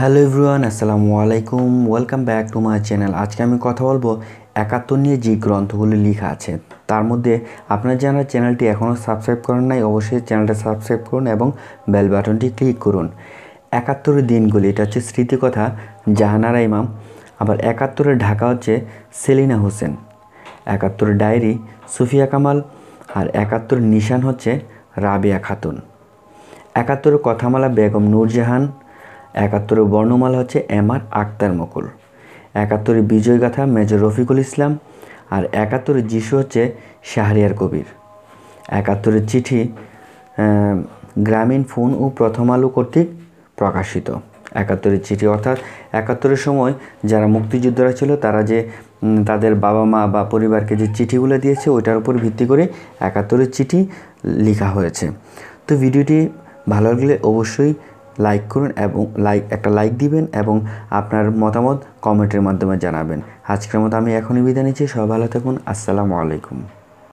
hello everyone আসসালামু আলাইকুম welcome back to my channel আজকে আমি কথা বলবো একাত্তর নিয়ে যে গ্রন্থগুলি লেখা আছে তার মধ্যে আপনার যারা চ্যানেলটি এখনও সাবস্ক্রাইব করেন নাই অবশ্যই চ্যানেলটা সাবস্ক্রাইব করুন এবং বেল বাটনটি ক্লিক করুন একাত্তরের দিনগুলি এটা হচ্ছে স্মৃতিকথা জাহানারা ইমাম আবার একাত্তরের ঢাকা হচ্ছে সেলিনা হোসেন একাত্তরের ডায়েরি সুফিয়া কামাল আর একাত্তর নিশান হচ্ছে রাবিয়া খাতুন একাত্তরের কথামালা বেগম নূরজাহান একাত্তরের বর্ণমালা হচ্ছে এম আর আক্তার মকুল একাত্তরের বিজয়গাথা মেজর রফিকুল ইসলাম আর একাত্তরের যিশু হচ্ছে শাহরিয়ার কবির একাত্তরের চিঠি গ্রামীণ ফোন ও প্রথম আলো কর্তৃক প্রকাশিত একাত্তরের চিঠি অর্থাৎ একাত্তরের সময় যারা মুক্তিযোদ্ধারা ছিল তারা যে তাদের বাবা মা বা পরিবারকে যে চিঠিগুলো দিয়েছে ওইটার উপর ভিত্তি করে একাত্তরের চিঠি লেখা হয়েছে তো ভিডিওটি ভালো লাগলে অবশ্যই লাইক করুন এবং লাইক একটা লাইক দিবেন এবং আপনার মতামত কমেন্টের মাধ্যমে জানাবেন আজকের মতো আমি এখনই বিদায় নিচ্ছি সবাই ভালো থাকুন আসসালামু আলাইকুম